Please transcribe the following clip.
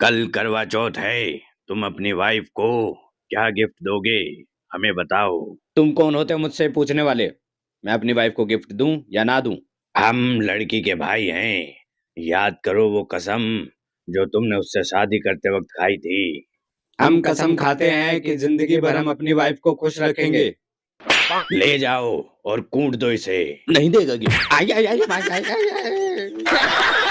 कल करवा चौथ है तुम अपनी वाइफ को क्या गिफ्ट दोगे हमें बताओ तुम कौन होते हो मुझसे पूछने वाले मैं अपनी वाइफ को गिफ्ट दूं या ना दूं हम लड़की के भाई हैं याद करो वो कसम जो तुमने उससे शादी करते वक्त खाई थी हम कसम खाते हैं कि जिंदगी भर हम अपनी वाइफ को खुश रखेंगे ले जाओ और कूट दो इसे नहीं देगा आई आई आई आई आई आई